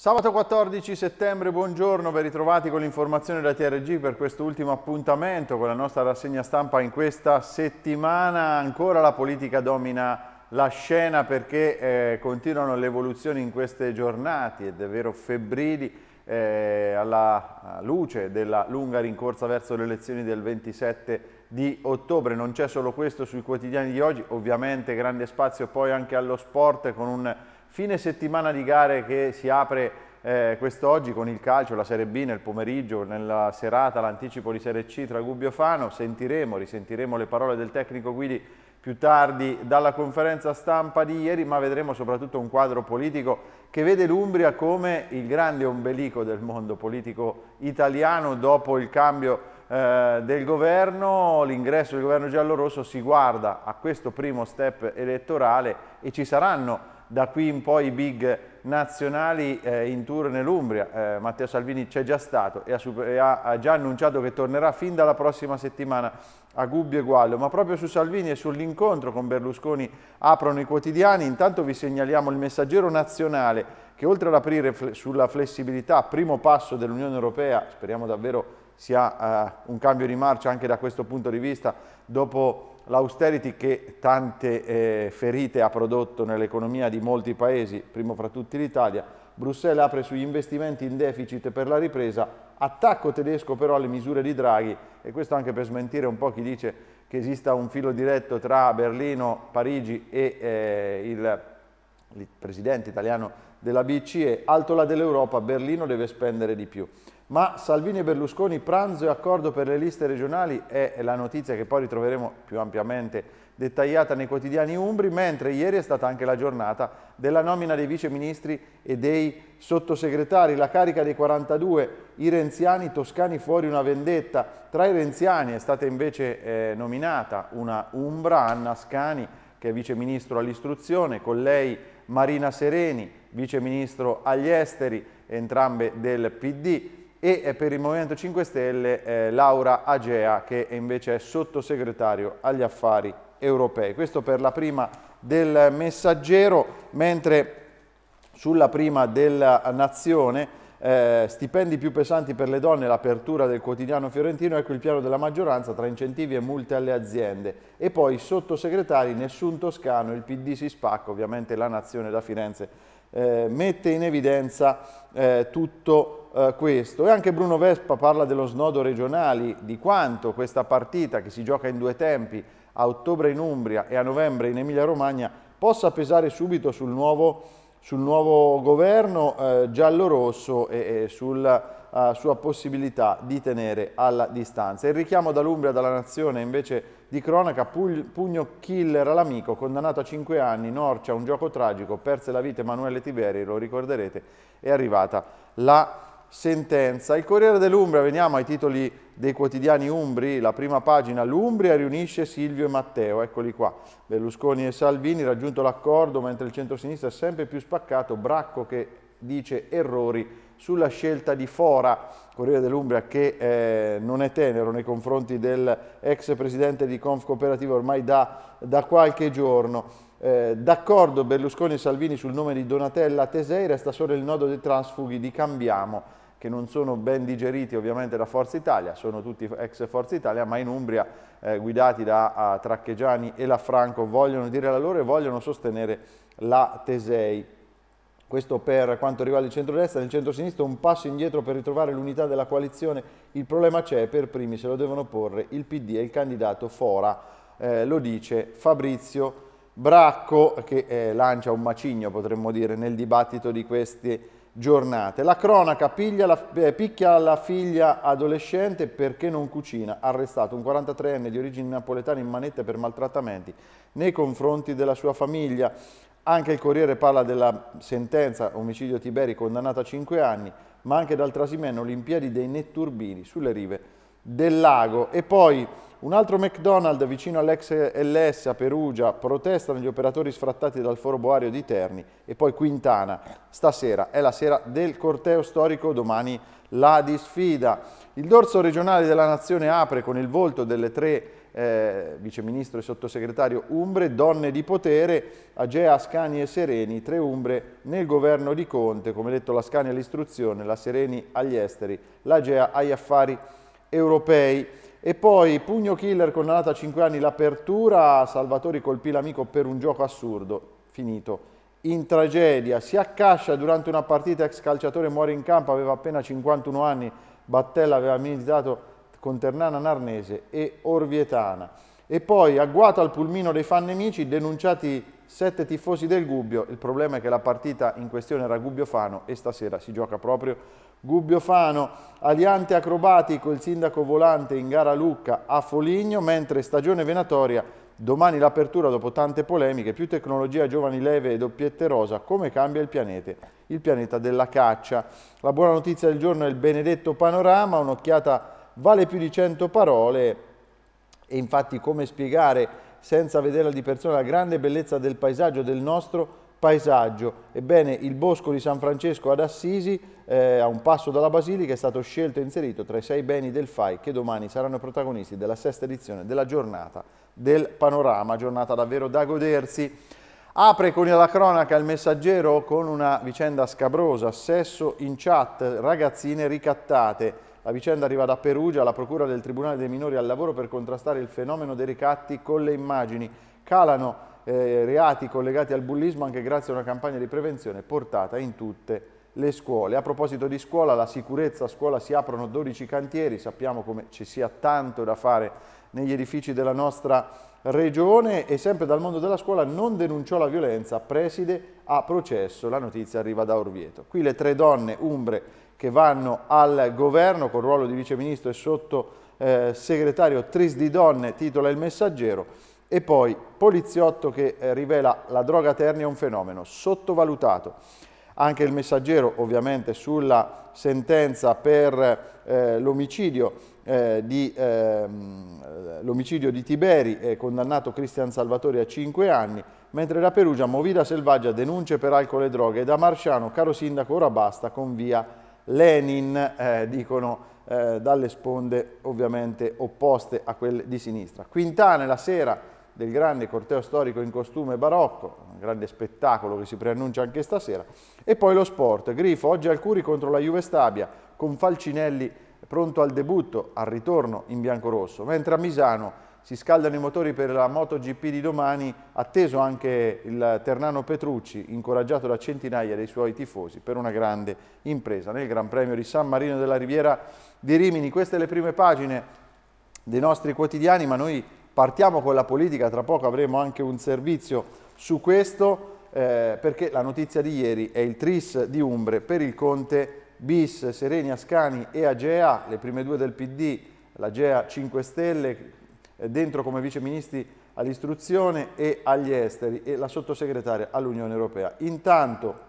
Sabato 14 settembre, buongiorno, ben ritrovati con l'informazione da TRG per questo ultimo appuntamento con la nostra rassegna stampa in questa settimana. Ancora la politica domina la scena perché eh, continuano le evoluzioni in queste giornate, è davvero febbrili, eh, alla luce della lunga rincorsa verso le elezioni del 27 di ottobre. Non c'è solo questo sui quotidiani di oggi, ovviamente grande spazio poi anche allo sport con un Fine settimana di gare che si apre eh, quest'oggi con il calcio, la Serie B nel pomeriggio, nella serata l'anticipo di Serie C tra Gubbio e Fano, sentiremo, risentiremo le parole del tecnico Guidi più tardi dalla conferenza stampa di ieri, ma vedremo soprattutto un quadro politico che vede l'Umbria come il grande ombelico del mondo politico italiano dopo il cambio eh, del governo, l'ingresso del governo giallorosso si guarda a questo primo step elettorale e ci saranno da qui in poi i big nazionali eh, in tour nell'Umbria. Eh, Matteo Salvini c'è già stato e, ha, ha, già annunciato che tornerà fin dalla prossima settimana a Gubbio e Guallo, ma proprio su Salvini e sull'incontro con Berlusconi aprono i quotidiani. Intanto vi segnaliamo il messaggero nazionale che oltre ad aprire fl sulla flessibilità, primo passo dell'Unione Europea, speriamo davvero sia eh, un cambio di marcia anche da questo punto di vista, dopo l'austerity che tante eh, ferite ha prodotto nell'economia di molti paesi, primo fra tutti l'Italia, Bruxelles apre sugli investimenti in deficit per la ripresa, attacco tedesco però alle misure di Draghi e questo anche per smentire un po' chi dice che esista un filo diretto tra Berlino, Parigi e eh, il, il presidente italiano della BCE, alto là dell'Europa, Berlino deve spendere di più. Ma Salvini e Berlusconi, pranzo e accordo per le liste regionali è la notizia che poi ritroveremo più ampiamente dettagliata nei quotidiani umbri, mentre ieri è stata anche la giornata della nomina dei viceministri e dei sottosegretari, la carica dei 42, i renziani toscani fuori una vendetta. Tra i renziani è stata invece eh, nominata una umbra, Anna Scani, che è viceministro all'istruzione, con lei Marina Sereni, viceministro agli esteri, entrambe del PD e eh, per il Movimento 5 Stelle eh, Laura Agea che invece è sottosegretario agli affari europei. Questo per la prima del messaggero, mentre sulla prima della nazione eh, stipendi più pesanti per le donne, l'apertura del quotidiano fiorentino, ecco il piano della maggioranza tra incentivi e multe alle aziende. E poi sottosegretari, nessun toscano, il PD si spacca, ovviamente la nazione da Firenze eh, mette in evidenza eh, tutto eh, questo. E anche Bruno Vespa parla dello snodo regionali, di quanto questa partita che si gioca in due tempi, a ottobre in Umbria e a novembre in Emilia-Romagna, possa pesare subito sul nuovo, sul nuovo governo eh, giallo-rosso e, e sul eh, sua possibilità di tenere alla distanza. Il richiamo dall'Umbria dalla nazione invece di cronaca, pugno killer all'amico, condannato a 5 anni, Norcia, un gioco tragico, perse la vita Emanuele Tiberi, lo ricorderete, è arrivata la sentenza. Il Corriere dell'Umbria, veniamo ai titoli dei quotidiani umbri, la prima pagina, l'Umbria riunisce Silvio e Matteo, eccoli qua, Berlusconi e Salvini, raggiunto l'accordo mentre il centro-sinistra è sempre più spaccato, Bracco che dice errori sulla scelta di Fora, Corriere dell'Umbria, che eh, non è tenero nei confronti dell'ex presidente di Conf Confcooperativa ormai da, da qualche giorno. Eh, D'accordo Berlusconi e Salvini sul nome di Donatella Tesei, resta solo il nodo dei transfughi di Cambiamo che non sono ben digeriti ovviamente da Forza Italia, sono tutti ex Forza Italia, ma in Umbria eh, guidati da Tracchegiani e la Franco vogliono dire la loro e vogliono sostenere la Tesei. Questo per quanto riguarda il centro centrodestra, nel centro-sinistra un passo indietro per ritrovare l'unità della coalizione. Il problema c'è, per primi se lo devono porre il PD e il candidato Fora, eh, lo dice Fabrizio Bracco che eh, lancia un macigno, potremmo dire, nel dibattito di queste giornate. La cronaca la, eh, picchia la figlia adolescente perché non cucina, arrestato un 43enne di origini napoletana in manetta per maltrattamenti nei confronti della sua famiglia. Anche il Corriere parla della sentenza omicidio Tiberi condannata a 5 anni, ma anche dal Trasimeno Olimpiadi dei Netturbini sulle rive del lago. E poi un altro McDonald's vicino all'ex LS a Perugia, protestano gli operatori sfrattati dal foro boario di Terni e poi Quintana. Stasera è la sera del corteo storico, domani la disfida. Il dorso regionale della nazione apre con il volto delle tre eh, viceministro e sottosegretario Umbre, donne di potere, Agea, Scani e Sereni, tre Umbre nel governo di Conte, come detto l'Ascani all'istruzione, la Sereni agli esteri, l'Agea agli affari europei. E poi Pugno Killer condannato a 5 anni l'apertura, Salvatori colpì l'amico per un gioco assurdo, finito in tragedia, si accascia durante una partita, ex calciatore muore in campo, aveva appena 51 anni, Battella aveva militato con Ternana Narnese e Orvietana. E poi agguato al pulmino dei fan nemici, denunciati sette tifosi del Gubbio. Il problema è che la partita in questione era Gubbio-Fano e stasera si gioca proprio Gubbio-Fano. Aliante acrobatico, il sindaco volante in gara Lucca a Foligno, mentre stagione venatoria Domani l'apertura dopo tante polemiche, più tecnologia, giovani leve e doppiette rosa, come cambia il pianeta? Il pianeta della caccia. La buona notizia del giorno è il benedetto panorama, un'occhiata vale più di 100 parole e infatti come spiegare senza vederla di persona la grande bellezza del paesaggio, del nostro paesaggio. Ebbene, il bosco di San Francesco ad Assisi, eh, a un passo dalla Basilica, è stato scelto e inserito tra i sei beni del FAI che domani saranno protagonisti della sesta edizione della giornata del panorama, giornata davvero da godersi. Apre con la cronaca il messaggero con una vicenda scabrosa, sesso in chat, ragazzine ricattate. La vicenda arriva da Perugia, la procura del Tribunale dei minori al lavoro per contrastare il fenomeno dei ricatti con le immagini. Calano eh, reati collegati al bullismo anche grazie a una campagna di prevenzione portata in tutte le scuole. A proposito di scuola, la sicurezza a scuola si aprono 12 cantieri, sappiamo come ci sia tanto da fare negli edifici della nostra regione e sempre dal mondo della scuola non denunciò la violenza, preside a processo, la notizia arriva da Orvieto. Qui le tre donne umbre che vanno al governo col ruolo di viceministro e sottosegretario eh, Tris di Donne, titola il messaggero, e poi Poliziotto che eh, rivela la droga Terni è un fenomeno sottovalutato. Anche il messaggero ovviamente sulla sentenza per eh, l'omicidio eh, di, ehm, di, Tiberi, eh, condannato Cristian Salvatori a 5 anni, mentre da Perugia Movida Selvaggia denunce per alcol e droghe e da Marciano, caro sindaco, ora basta con via Lenin, eh, dicono eh, dalle sponde ovviamente opposte a quelle di sinistra. Quintana la sera del grande corteo storico in costume barocco, un grande spettacolo che si preannuncia anche stasera, e poi lo sport, Grifo oggi al Curi contro la Juve Stabia, con Falcinelli pronto al debutto, al ritorno in biancorosso, mentre a Misano si scaldano i motori per la MotoGP di domani, atteso anche il Ternano Petrucci, incoraggiato da centinaia dei suoi tifosi per una grande impresa nel Gran Premio di San Marino della Riviera di Rimini. Queste le prime pagine dei nostri quotidiani, ma noi partiamo con la politica, tra poco avremo anche un servizio su questo, eh, perché la notizia di ieri è il tris di Umbre per il Conte bis Sereni Ascani e Agea, le prime due del PD, l'Agea 5 Stelle eh, dentro come viceministri all'istruzione e agli esteri e la sottosegretaria all'Unione Europea. Intanto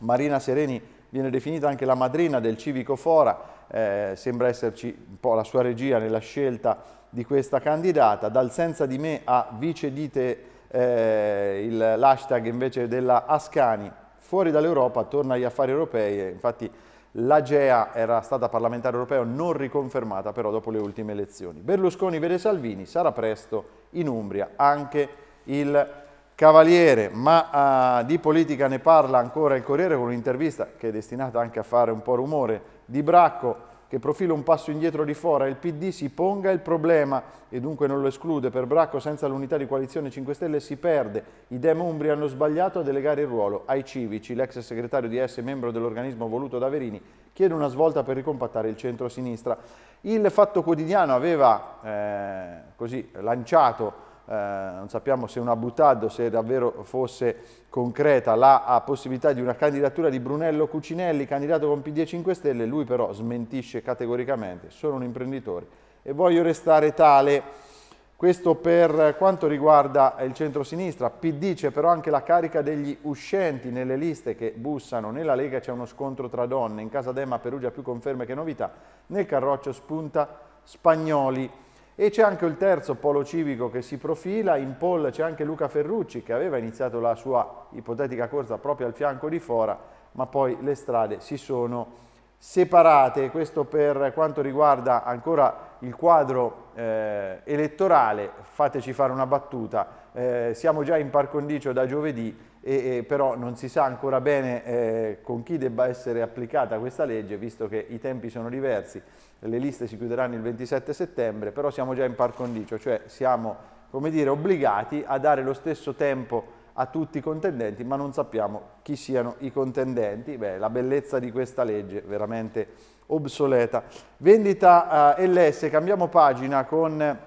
Marina Sereni viene definita anche la madrina del civico fora, eh, sembra esserci un po' la sua regia nella scelta di questa candidata, dal senza di me a vice dite eh, l'hashtag invece della Ascani, fuori dall'Europa torna agli affari europei, infatti L'AGEA era stata parlamentare europeo non riconfermata però dopo le ultime elezioni. Berlusconi vede Salvini, sarà presto in Umbria anche il Cavaliere, ma uh, di politica ne parla ancora il Corriere con un'intervista che è destinata anche a fare un po' rumore di Bracco che profila un passo indietro di fora e il PD si ponga il problema e dunque non lo esclude. Per Bracco senza l'unità di coalizione 5 Stelle si perde. I Dem Umbri hanno sbagliato a delegare il ruolo ai civici. L'ex segretario di S, membro dell'organismo voluto da Verini, chiede una svolta per ricompattare il centro-sinistra. Il Fatto Quotidiano aveva eh, così, lanciato eh, non sappiamo se una butad o se davvero fosse concreta la possibilità di una candidatura di Brunello Cucinelli, candidato con PD 5 Stelle, lui però smentisce categoricamente, sono un imprenditore e voglio restare tale. Questo per quanto riguarda il centro-sinistra, PD c'è però anche la carica degli uscenti nelle liste che bussano, nella Lega c'è uno scontro tra donne, in casa Dema Perugia più conferme che novità, nel Carroccio spunta Spagnoli. E c'è anche il terzo polo civico che si profila, in pole c'è anche Luca Ferrucci che aveva iniziato la sua ipotetica corsa proprio al fianco di Fora, ma poi le strade si sono separate. Questo per quanto riguarda ancora il quadro eh, elettorale, fateci fare una battuta, eh, siamo già in par condicio da giovedì, e, e, però non si sa ancora bene eh, con chi debba essere applicata questa legge, visto che i tempi sono diversi, le liste si chiuderanno il 27 settembre, però siamo già in par condicio, cioè siamo come dire, obbligati a dare lo stesso tempo a tutti i contendenti, ma non sappiamo chi siano i contendenti. Beh, la bellezza di questa legge veramente obsoleta. Vendita eh, LS, cambiamo pagina con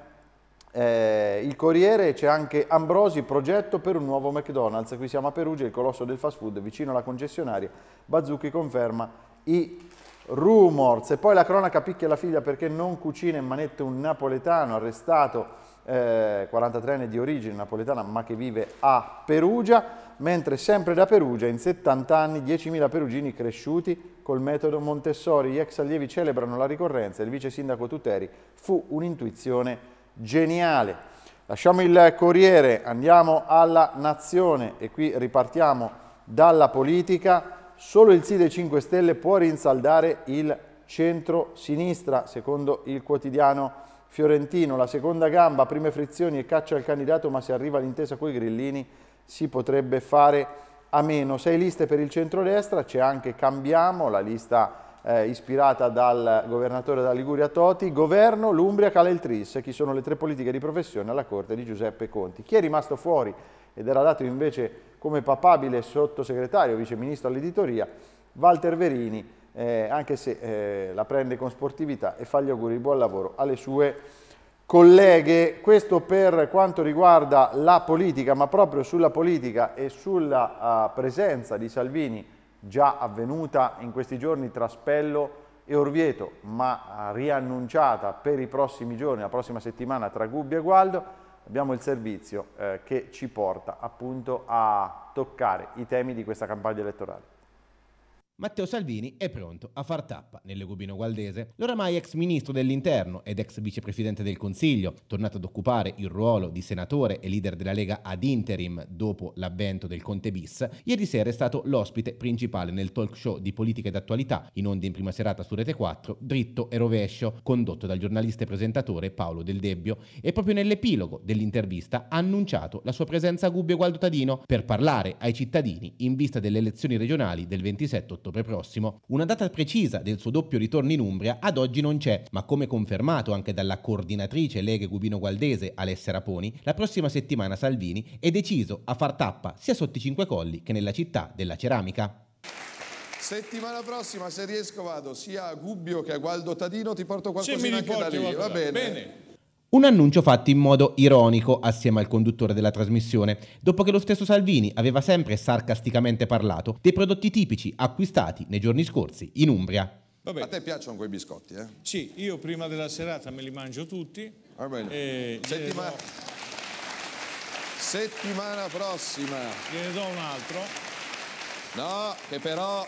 eh, il Corriere c'è anche Ambrosi, progetto per un nuovo McDonald's. Qui siamo a Perugia, il colosso del fast food vicino alla concessionaria. Bazzucchi conferma i rumors. E poi la cronaca picchia la figlia perché non cucina in manette un napoletano arrestato. Eh, 43enne di origine napoletana ma che vive a Perugia mentre sempre da Perugia in 70 anni 10.000 perugini cresciuti col metodo Montessori gli ex allievi celebrano la ricorrenza il vice sindaco Tuteri fu un'intuizione geniale. Lasciamo il Corriere, andiamo alla Nazione e qui ripartiamo dalla politica. Solo il sì dei 5 Stelle può rinsaldare il centro-sinistra, secondo il quotidiano fiorentino. La seconda gamba, prime frizioni e caccia al candidato, ma se arriva l'intesa con i grillini si potrebbe fare a meno. Sei liste per il centro-destra, c'è anche Cambiamo, la lista eh, ispirata dal governatore della Liguria Toti, governo, l'Umbria, Cala e che sono le tre politiche di professione alla corte di Giuseppe Conti. Chi è rimasto fuori ed era dato invece come papabile sottosegretario, viceministro all'editoria, Walter Verini, eh, anche se eh, la prende con sportività e fa gli auguri di buon lavoro alle sue colleghe. Questo per quanto riguarda la politica, ma proprio sulla politica e sulla uh, presenza di Salvini già avvenuta in questi giorni tra Spello e Orvieto, ma eh, riannunciata per i prossimi giorni, la prossima settimana tra Gubbio e Gualdo, abbiamo il servizio eh, che ci porta appunto a toccare i temi di questa campagna elettorale. Matteo Salvini è pronto a far tappa nell'Egubino Gualdese. L'oramai ex ministro dell'Interno ed ex vicepresidente del Consiglio, tornato ad occupare il ruolo di senatore e leader della Lega ad interim dopo l'avvento del Conte Bis, ieri sera è stato l'ospite principale nel talk show di politica ed attualità, in onda in prima serata su Rete 4, Dritto e Rovescio, condotto dal giornalista e presentatore Paolo Del Debbio, e proprio nell'epilogo dell'intervista ha annunciato la sua presenza a Gubbio Gualdo Tadino per parlare ai cittadini in vista delle elezioni regionali del 27 ottobre ottobre prossimo, una data precisa del suo doppio ritorno in Umbria ad oggi non c'è, ma come confermato anche dalla coordinatrice Leghe Gubino Gualdese Alessia Raponi, la prossima settimana Salvini è deciso a far tappa sia sotto i Cinque Colli che nella città della ceramica. Settimana prossima, se riesco, vado sia a Gubbio che a Gualdo Tadino, ti porto qualcosa anche da lì, va bene. bene. Un annuncio fatto in modo ironico assieme al conduttore della trasmissione, dopo che lo stesso Salvini aveva sempre sarcasticamente parlato dei prodotti tipici acquistati nei giorni scorsi in Umbria. Vabbè. A te piacciono quei biscotti, eh? Sì, io prima della serata me li mangio tutti. Va bene. E Settima... do... Settimana prossima. Gliene do un altro. No, che però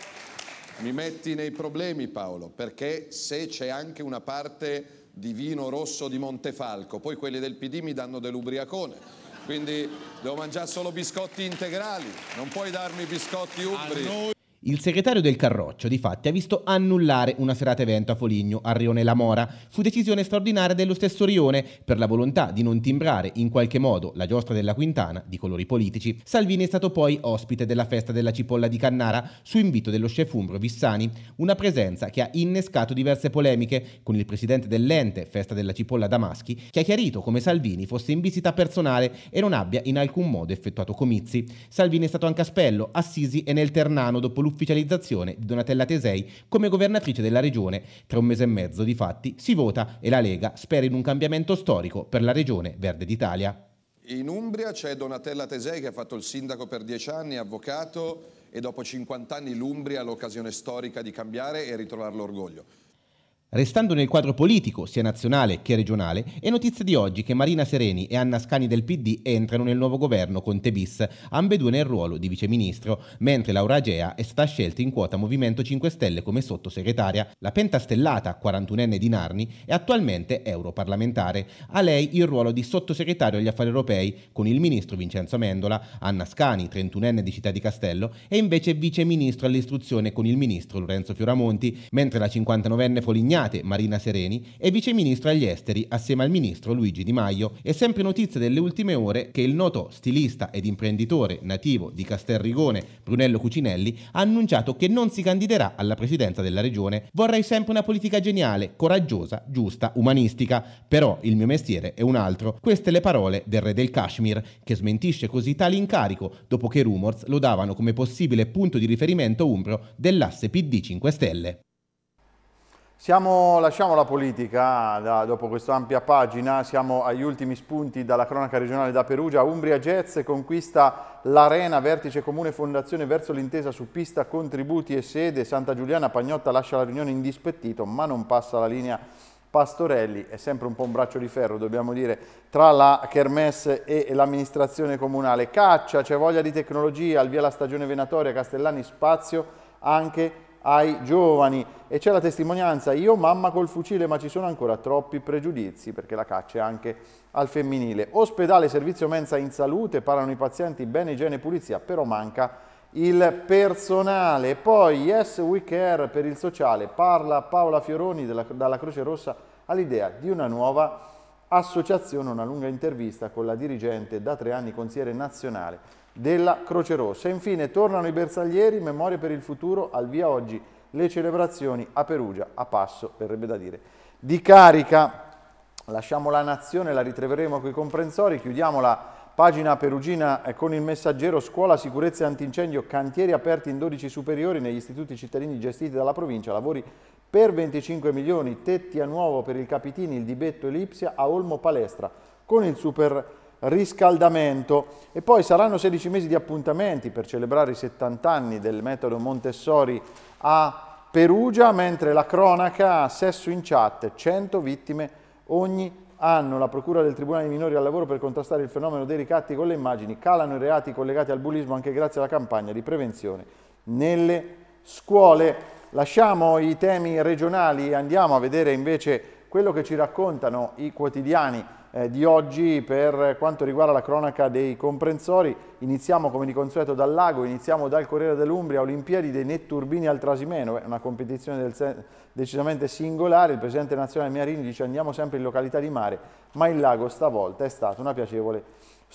mi metti nei problemi, Paolo, perché se c'è anche una parte di vino rosso di Montefalco, poi quelli del PD mi danno dell'ubriacone, quindi devo mangiare solo biscotti integrali, non puoi darmi biscotti umbri. Il segretario del Carroccio, difatti, ha visto annullare una serata evento a Foligno, a Rione La Mora, su decisione straordinaria dello stesso Rione, per la volontà di non timbrare in qualche modo la giostra della Quintana, di colori politici. Salvini è stato poi ospite della festa della cipolla di Cannara, su invito dello chef umbro Vissani, una presenza che ha innescato diverse polemiche con il presidente dell'ente, festa della cipolla Damaschi, che ha chiarito come Salvini fosse in visita personale e non abbia in alcun modo effettuato comizi. Salvini è stato anche a Spello, Assisi e nel Ternano dopo l'ufficio l'ufficializzazione di Donatella Tesei come governatrice della regione. Tra un mese e mezzo, di fatti, si vota e la Lega spera in un cambiamento storico per la regione Verde d'Italia. In Umbria c'è Donatella Tesei che ha fatto il sindaco per dieci anni, avvocato e dopo 50 anni l'Umbria ha l'occasione storica di cambiare e ritrovare l'orgoglio. Restando nel quadro politico, sia nazionale che regionale, è notizia di oggi che Marina Sereni e Anna Scani del PD entrano nel nuovo governo con Tebis, ambedue nel ruolo di viceministro, mentre Laura Gea è stata scelta in quota Movimento 5 Stelle come sottosegretaria. La pentastellata, 41enne di Narni, è attualmente europarlamentare. A lei il ruolo di sottosegretario agli affari europei, con il ministro Vincenzo Mendola. Anna Scani, 31enne di Città di Castello, è invece viceministro all'istruzione con il ministro Lorenzo Fioramonti, mentre la 59enne Folignani nominate Marina Sereni e viceministro agli esteri assieme al ministro Luigi Di Maio. È sempre notizia delle ultime ore che il noto stilista ed imprenditore nativo di Castelrigone, Brunello Cucinelli, ha annunciato che non si candiderà alla presidenza della regione. Vorrei sempre una politica geniale, coraggiosa, giusta, umanistica, però il mio mestiere è un altro. Queste le parole del re del Kashmir, che smentisce così tale incarico dopo che rumors lo davano come possibile punto di riferimento umbro dell'asse PD 5 Stelle. Siamo, lasciamo la politica da, dopo questa ampia pagina, siamo agli ultimi spunti dalla cronaca regionale da Perugia. Umbria Jets conquista l'Arena, vertice comune fondazione verso l'intesa su pista, contributi e sede. Santa Giuliana Pagnotta lascia la riunione indispettito ma non passa la linea Pastorelli. È sempre un po' un braccio di ferro, dobbiamo dire, tra la Kermesse e l'amministrazione comunale. Caccia, c'è voglia di tecnologia, al via la stagione venatoria, Castellani spazio anche per ai giovani e c'è la testimonianza io mamma col fucile ma ci sono ancora troppi pregiudizi perché la caccia è anche al femminile. Ospedale, servizio mensa in salute, parlano i pazienti, bene igiene e pulizia, però manca il personale. Poi Yes We Care per il sociale, parla Paola Fioroni della, dalla Croce Rossa all'idea di una nuova associazione, una lunga intervista con la dirigente da tre anni consigliere nazionale della Croce Rossa. Infine tornano i bersaglieri, memoria per il futuro, al via oggi le celebrazioni a Perugia, a passo, verrebbe da dire, di carica. Lasciamo la nazione, la ritroveremo con i comprensori, chiudiamo la pagina perugina eh, con il messaggero scuola, sicurezza e antincendio, cantieri aperti in 12 superiori negli istituti cittadini gestiti dalla provincia, lavori per 25 milioni, tetti a nuovo per il Capitini, il Dibetto e l'Ipsia, a Olmo Palestra, con il super riscaldamento e poi saranno 16 mesi di appuntamenti per celebrare i 70 anni del metodo Montessori a Perugia, mentre la cronaca ha sesso in chat, 100 vittime ogni anno. La Procura del Tribunale dei Minori al lavoro per contrastare il fenomeno dei ricatti con le immagini, calano i reati collegati al bullismo anche grazie alla campagna di prevenzione nelle scuole. Lasciamo i temi regionali e andiamo a vedere invece quello che ci raccontano i quotidiani eh, di oggi per quanto riguarda la cronaca dei comprensori. Iniziamo come di consueto dal lago, iniziamo dal Corriere dell'Umbria, Olimpiadi dei Netturbini al Trasimeno, una competizione decisamente singolare, il presidente nazionale Miarini dice andiamo sempre in località di mare, ma il lago stavolta è stato una piacevole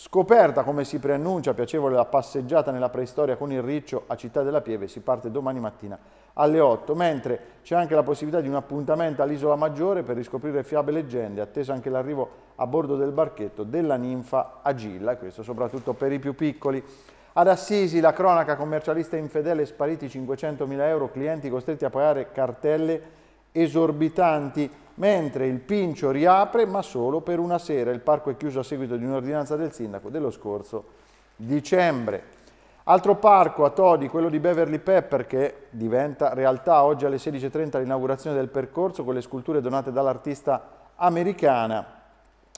Scoperta come si preannuncia piacevole la passeggiata nella preistoria con il riccio a Città della Pieve, si parte domani mattina alle 8, mentre c'è anche la possibilità di un appuntamento all'Isola Maggiore per riscoprire fiabe e leggende, atteso anche l'arrivo a bordo del barchetto della ninfa Agilla, questo soprattutto per i più piccoli. Ad Assisi la cronaca commercialista infedele spariti 500.000 euro, clienti costretti a pagare cartelle esorbitanti mentre il Pincio riapre ma solo per una sera. Il parco è chiuso a seguito di un'ordinanza del sindaco dello scorso dicembre. Altro parco a Todi, quello di Beverly Pepper, che diventa realtà oggi alle 16.30 l'inaugurazione del percorso con le sculture donate dall'artista americana,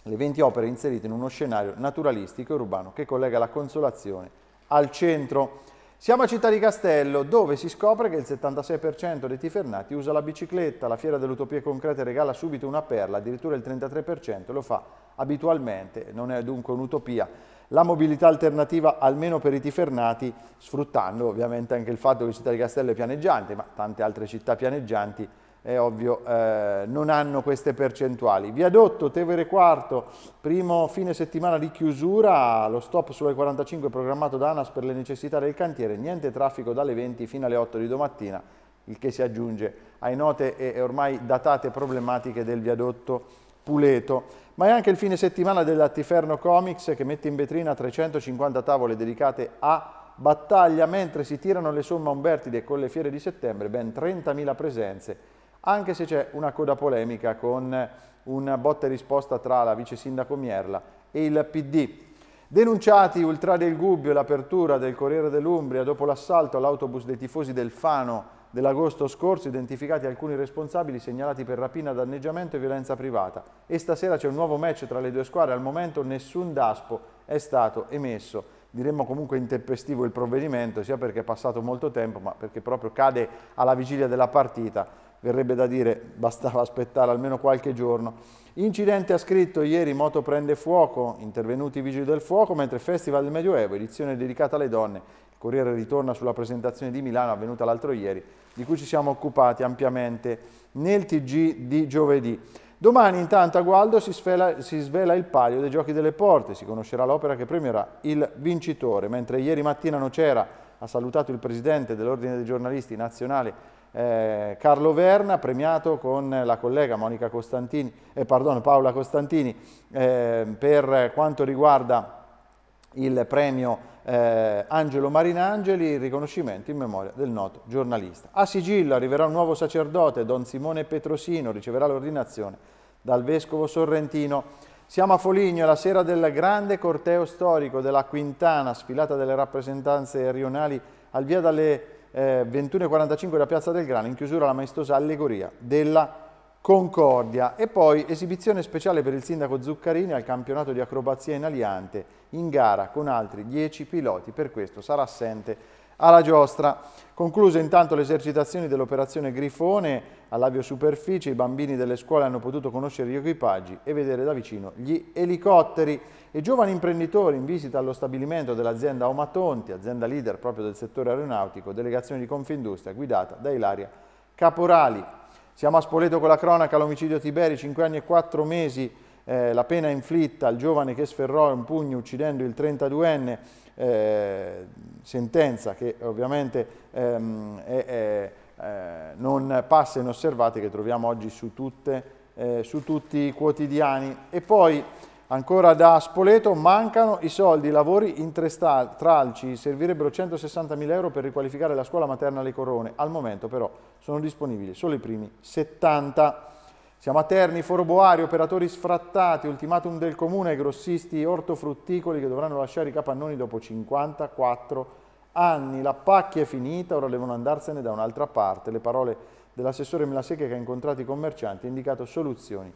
le 20 opere inserite in uno scenario naturalistico e urbano che collega la consolazione al centro. Siamo a Città di Castello, dove si scopre che il 76% dei tifernati usa la bicicletta. La Fiera dell'Utopia Concreta regala subito una perla, addirittura il 33% lo fa abitualmente, non è dunque un'utopia. La mobilità alternativa, almeno per i tifernati, sfruttando ovviamente anche il fatto che Città di Castello è pianeggiante, ma tante altre città pianeggianti è ovvio, eh, non hanno queste percentuali. Viadotto, Tevere Quarto, primo fine settimana di chiusura, lo stop sulle 45 programmato da ANAS per le necessità del cantiere, niente traffico dalle 20 fino alle 8 di domattina, il che si aggiunge ai note e ormai datate problematiche del viadotto Puleto. Ma è anche il fine settimana della Tiferno Comics che mette in vetrina 350 tavole dedicate a battaglia, mentre si tirano le somme a Umbertide con le fiere di settembre, ben 30.000 presenze anche se c'è una coda polemica con una botta e risposta tra la vice sindaco Mierla e il PD. Denunciati Ultra del Gubbio l'apertura del Corriere dell'Umbria dopo l'assalto all'autobus dei tifosi del Fano dell'agosto scorso, identificati alcuni responsabili segnalati per rapina, danneggiamento e violenza privata. E stasera c'è un nuovo match tra le due squadre, al momento nessun DASPO è stato emesso. Diremmo comunque intempestivo il provvedimento, sia perché è passato molto tempo, ma perché proprio cade alla vigilia della partita verrebbe da dire bastava aspettare almeno qualche giorno. Incidente ha scritto ieri Moto prende fuoco, intervenuti i vigili del fuoco, mentre Festival del Medioevo, edizione dedicata alle donne. Il Corriere ritorna sulla presentazione di Milano avvenuta l'altro ieri, di cui ci siamo occupati ampiamente nel TG di giovedì. Domani intanto a Gualdo si, svela, si svela il palio dei Giochi delle Porte, si conoscerà l'opera che premierà il vincitore, mentre ieri mattina Nocera ha salutato il presidente dell'Ordine dei giornalisti nazionale eh, Carlo Verna, premiato con la collega Costantini, eh, pardon, Paola Costantini eh, per quanto riguarda il premio eh, Angelo Marinangeli, riconoscimento in memoria del noto giornalista. A Sigillo arriverà un nuovo sacerdote, Don Simone Petrosino, riceverà l'ordinazione dal Vescovo Sorrentino. Siamo a Foligno, la sera del grande corteo storico della Quintana, sfilata delle rappresentanze rionali al via dalle eh, 21.45 da Piazza del Grano, in chiusura la maestosa allegoria della Concordia e poi esibizione speciale per il sindaco Zuccarini al campionato di acrobazia in Aliante in gara con altri 10 piloti, per questo sarà assente alla giostra. Concluse intanto le esercitazioni dell'operazione Grifone, a superficie i bambini delle scuole hanno potuto conoscere gli equipaggi e vedere da vicino gli elicotteri. I giovani imprenditori in visita allo stabilimento dell'azienda Omatonti, azienda leader proprio del settore aeronautico, delegazione di Confindustria guidata da Ilaria Caporali. Siamo a Spoleto con la cronaca, l'omicidio Tiberi, 5 anni e 4 mesi, eh, la pena inflitta al giovane che sferrò un pugno uccidendo il 32enne eh, sentenza che ovviamente ehm, è, è, eh, non passa inosservata che troviamo oggi su, tutte, eh, su tutti i quotidiani. E poi ancora da Spoleto mancano i soldi, i lavori in tre tralci, servirebbero 160.000 euro per riqualificare la scuola materna Le Corone, al momento però sono disponibili solo i primi 70. Siamo a Terni, Forboari, operatori sfrattati, ultimatum del comune ai grossisti ortofrutticoli che dovranno lasciare i capannoni dopo 54 anni. La pacchia è finita, ora devono andarsene da un'altra parte. Le parole dell'assessore Milaseca che ha incontrato i commercianti ha indicato soluzioni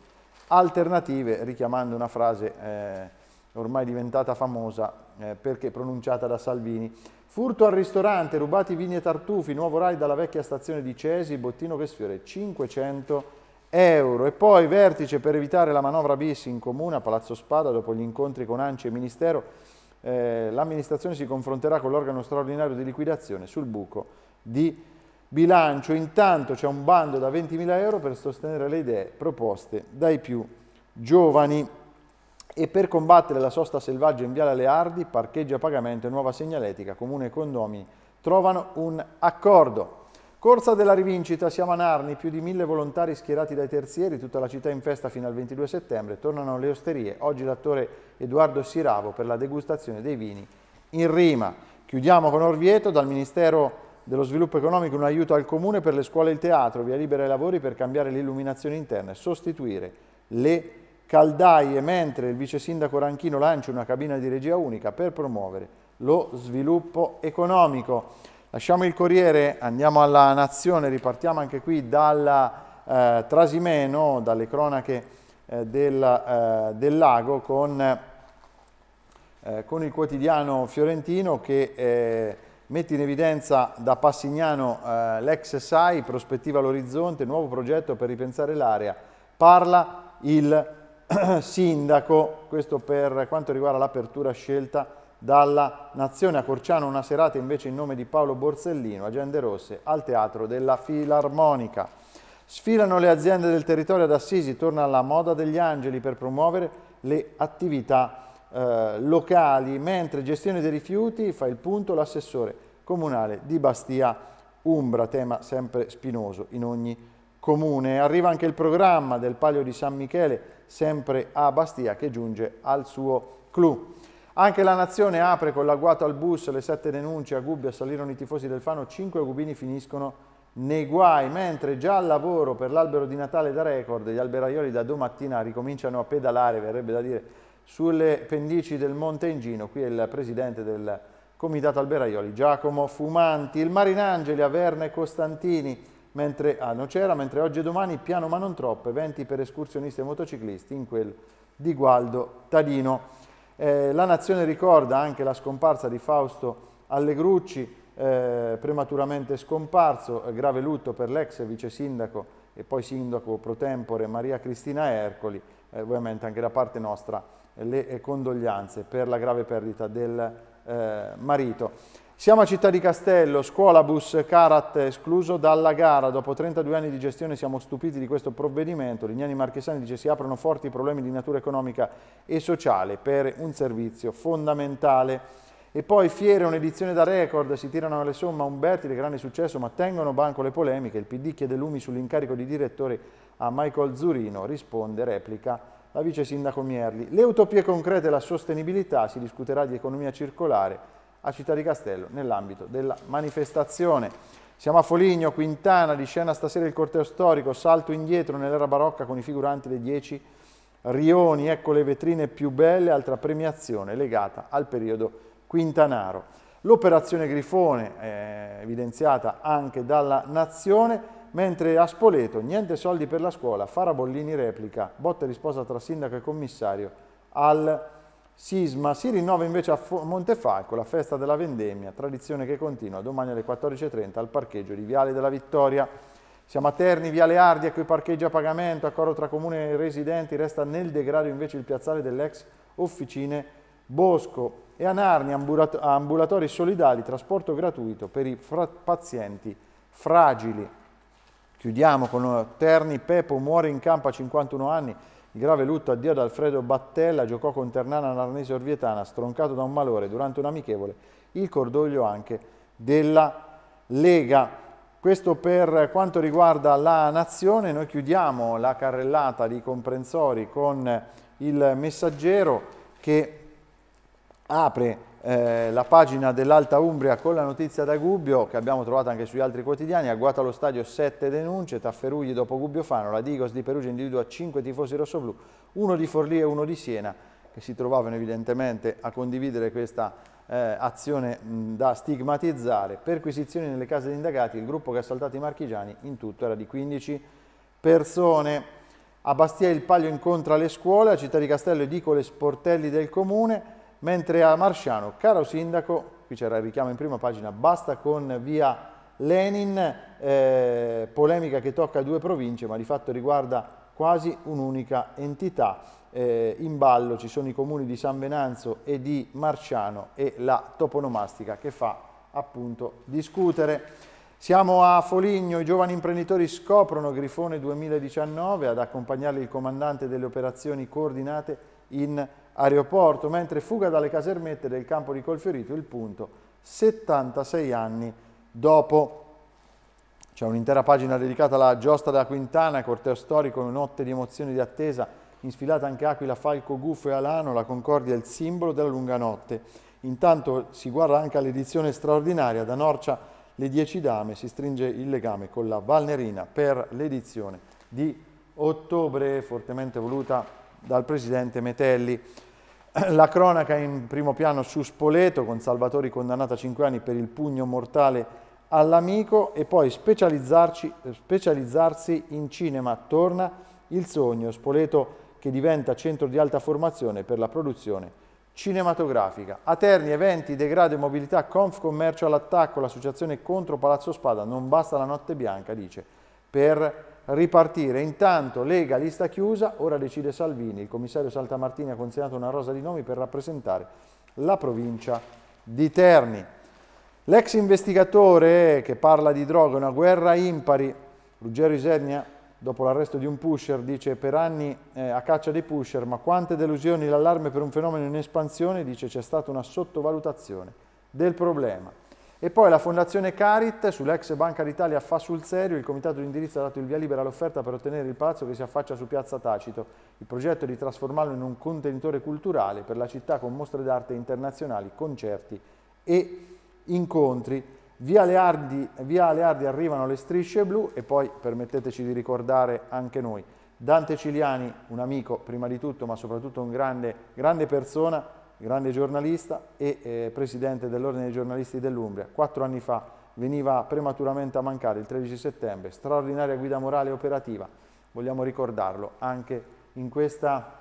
alternative, richiamando una frase eh, ormai diventata famosa eh, perché pronunciata da Salvini. Furto al ristorante, rubati vini e tartufi, nuovo rai dalla vecchia stazione di Cesi, bottino che sfiore 500 euro. E poi vertice per evitare la manovra bis in comune a Palazzo Spada dopo gli incontri con ANCI e Ministero. Eh, L'amministrazione si confronterà con l'organo straordinario di liquidazione sul buco di bilancio. Intanto c'è un bando da 20.000 euro per sostenere le idee proposte dai più giovani. E per combattere la sosta selvaggia in Viale Leardi, parcheggio a pagamento e nuova segnaletica, comune e condomini trovano un accordo. Corsa della rivincita, siamo a Narni, più di mille volontari schierati dai terzieri, tutta la città in festa fino al 22 settembre, tornano alle osterie, oggi l'attore Edoardo Siravo per la degustazione dei vini in rima. Chiudiamo con Orvieto, dal Ministero dello Sviluppo Economico un aiuto al Comune per le scuole e il teatro, via libera ai lavori per cambiare l'illuminazione interna e sostituire le caldaie, mentre il vice sindaco Ranchino lancia una cabina di regia unica per promuovere lo sviluppo economico. Lasciamo il Corriere, andiamo alla Nazione, ripartiamo anche qui dal eh, Trasimeno, dalle cronache eh, del, eh, del, lago con, eh, con, il quotidiano fiorentino che eh, mette in evidenza da Passignano l'ex SAI, prospettiva all'orizzonte, nuovo progetto per ripensare l'area. Parla il sindaco, questo per quanto riguarda l'apertura scelta dalla Nazione a Corciano una serata invece in nome di Paolo Borsellino, Agende Rosse, al Teatro della Filarmonica. Sfilano le aziende del territorio ad Assisi, torna alla moda degli angeli per promuovere le attività eh, locali, mentre gestione dei rifiuti fa il punto l'assessore comunale di Bastia Umbra, tema sempre spinoso in ogni comune. Arriva anche il programma del Palio di San Michele, sempre a Bastia, che giunge al suo clou. Anche la Nazione apre con l'agguato al bus, le sette denunce a Gubbio salirono i tifosi del Fano, cinque gubini finiscono nei guai, mentre già al lavoro per l'albero di Natale da record, gli alberaioli da domattina ricominciano a pedalare, verrebbe da dire, sulle pendici del Monte Ingino. Qui è il presidente del comitato alberaioli, Giacomo Fumanti, il Marinangeli, Averne Costantini, mentre a ah, Nocera, mentre oggi e domani piano ma non troppo, eventi per escursionisti e motociclisti in quel di Gualdo Tadino. Eh, la Nazione ricorda anche la scomparsa di Fausto Allegrucci, eh, prematuramente scomparso, eh, grave lutto per l'ex vice sindaco e poi sindaco pro tempore Maria Cristina Ercoli, eh, ovviamente anche da parte nostra le eh, condoglianze per la grave perdita del eh, marito. Siamo a Città di Castello, scuola bus Carat escluso dalla gara. Dopo 32 anni di gestione siamo stupiti di questo provvedimento. Lignani Marchesani dice si aprono forti problemi di natura economica e sociale per un servizio fondamentale. E poi Fiere, un'edizione da record, si tirano alle somme Umberti, di grande successo, ma tengono banco le polemiche. Il PD chiede lumi sull'incarico di direttore a Michael Zurino, risponde, replica la vice sindaco Mierli. Le utopie concrete e la sostenibilità, si discuterà di economia circolare a Città di Castello nell'ambito della manifestazione. Siamo a Foligno, Quintana, di scena stasera il corteo storico, salto indietro nell'era barocca con i figuranti dei dieci rioni, ecco le vetrine più belle, altra premiazione legata al periodo quintanaro. L'operazione Grifone è evidenziata anche dalla Nazione, mentre a Spoleto niente soldi per la scuola, Farabollini replica, botta e risposta tra sindaco e commissario al Sisma si rinnova invece a Montefalco la festa della vendemmia, tradizione che continua domani alle 14.30 al parcheggio di Viale della Vittoria. Siamo a Terni, Viale Ardia, qui parcheggi a pagamento, accordo tra comune e residenti, resta nel degrado invece il piazzale dell'ex officine Bosco e a Narni ambulatori solidali, trasporto gratuito per i fra pazienti fragili. Chiudiamo con eh, Terni, Pepo muore in campo a 51 anni, Grave lutto addio ad Alfredo Battella, giocò con Ternana Narnese Orvietana, stroncato da un malore durante un amichevole, il cordoglio anche della Lega. Questo per quanto riguarda la nazione, noi chiudiamo la carrellata di comprensori con il messaggero che apre eh, la pagina dell'Alta Umbria con la notizia da Gubbio, che abbiamo trovato anche sugli altri quotidiani, agguato allo stadio 7 denunce, Tafferugli dopo Gubbio Fano la Digos di Perugia individua 5 tifosi rossoblù, uno di Forlì e uno di Siena, che si trovavano evidentemente a condividere questa eh, azione mh, da stigmatizzare. Perquisizioni nelle case di indagati, il gruppo che ha assaltato i marchigiani in tutto era di 15 persone. A Bastia il Palio incontra le scuole, a Città di Castello edicole sportelli del comune, mentre a Marciano, caro sindaco, qui c'era il richiamo in prima pagina, basta con via Lenin, eh, polemica che tocca due province ma di fatto riguarda quasi un'unica entità. Eh, in ballo ci sono i comuni di San Venanzo e di Marciano e la toponomastica che fa appunto discutere. Siamo a Foligno, i giovani imprenditori scoprono Grifone 2019 ad accompagnarli il comandante delle operazioni coordinate in Foligno aeroporto, mentre fuga dalle casermette del campo di Colferito, il punto, 76 anni dopo. C'è un'intera pagina dedicata alla Giosta della Quintana, corteo storico, notte di emozioni di attesa, insfilata anche Aquila, Falco, Gufo e Alano, la Concordia è il simbolo della lunga notte. Intanto si guarda anche all'edizione straordinaria, da Norcia le dieci dame, si stringe il legame con la Valnerina per l'edizione di ottobre, fortemente voluta dal Presidente Metelli. La cronaca in primo piano su Spoleto, con Salvatori condannato a 5 anni per il pugno mortale all'amico e poi specializzarsi in cinema. Torna il sogno, Spoleto che diventa centro di alta formazione per la produzione cinematografica. A Terni, eventi, degrado e mobilità, conf commercio all'attacco, l'associazione contro Palazzo Spada, non basta la notte bianca, dice, per ripartire. Intanto Lega, lista chiusa, ora decide Salvini. Il commissario Saltamartini ha consegnato una rosa di nomi per rappresentare la provincia di Terni. L'ex investigatore che parla di droga, una guerra impari, Ruggero Isernia, dopo l'arresto di un pusher, dice per anni eh, a caccia dei pusher, ma quante delusioni l'allarme per un fenomeno in espansione, dice c'è stata una sottovalutazione del problema. E poi la Fondazione Carit, sull'ex Banca d'Italia, fa sul serio, il comitato di indirizzo ha dato il via libera all'offerta per ottenere il palazzo che si affaccia su Piazza Tacito. Il progetto è di trasformarlo in un contenitore culturale per la città con mostre d'arte internazionali, concerti e incontri. Via Aleardi, via Aleardi arrivano le strisce blu e poi permetteteci di ricordare anche noi. Dante Ciliani, un amico prima di tutto, ma soprattutto un grande, grande persona, grande giornalista e eh, presidente dell'Ordine dei giornalisti dell'Umbria. Quattro anni fa veniva prematuramente a mancare il 13 settembre, straordinaria guida morale e operativa, vogliamo ricordarlo anche in questa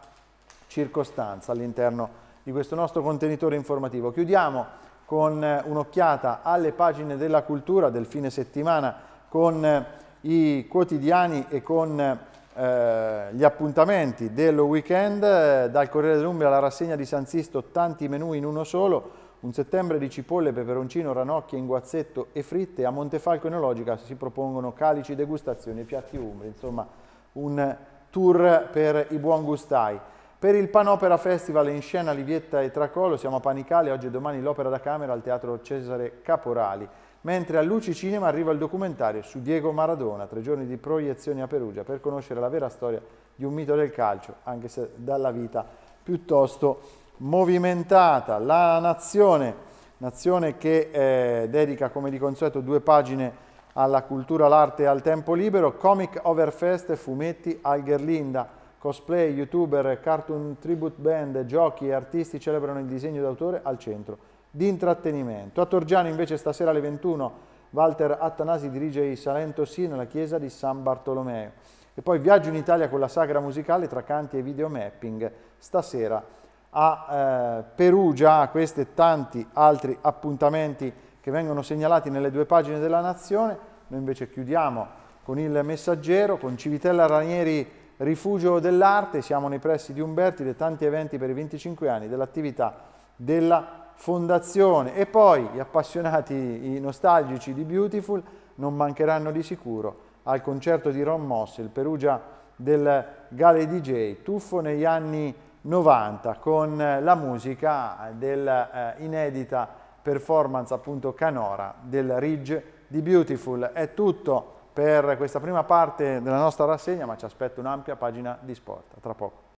circostanza all'interno di questo nostro contenitore informativo. Chiudiamo con eh, un'occhiata alle pagine della cultura del fine settimana con eh, i quotidiani e con eh, eh, gli appuntamenti del weekend, eh, dal Corriere dell'Umbria alla rassegna di San Sisto, tanti menù in uno solo, un settembre di cipolle, peperoncino, ranocchie, inguazzetto e fritte, a Montefalco Enologica si propongono calici, degustazioni e piatti umbri, insomma un tour per i buon gustai. Per il Panopera Festival in scena Livietta e Tracollo siamo a Panicale, oggi e domani l'opera da camera al Teatro Cesare Caporali mentre a Luci Cinema arriva il documentario su Diego Maradona, tre giorni di proiezioni a Perugia per conoscere la vera storia di un mito del calcio, anche se dalla vita piuttosto movimentata. La Nazione, nazione che eh, dedica come di consueto due pagine alla cultura, all'arte e al tempo libero, comic overfest, fumetti al Gherlinda, cosplay, youtuber, cartoon tribute band, giochi e artisti celebrano il disegno d'autore al centro di intrattenimento. A Torgiano invece stasera alle 21 Walter Attanasi dirige i Salento Sì nella chiesa di San Bartolomeo. E poi viaggio in Italia con la sagra musicale tra canti e videomapping stasera a eh, Perugia, ah, questi e tanti altri appuntamenti che vengono segnalati nelle due pagine della Nazione. Noi invece chiudiamo con il messaggero, con Civitella Ranieri Rifugio dell'Arte, siamo nei pressi di Umberti, dei tanti eventi per i 25 anni dell'attività della fondazione. E poi gli appassionati, i nostalgici di Beautiful non mancheranno di sicuro al concerto di Ron Moss, il Perugia del Gale DJ, tuffo negli anni 90 con la musica dell'inedita eh, performance appunto canora del Ridge di Beautiful. È tutto per questa prima parte della nostra rassegna, ma ci aspetta un'ampia pagina di sport. A tra poco.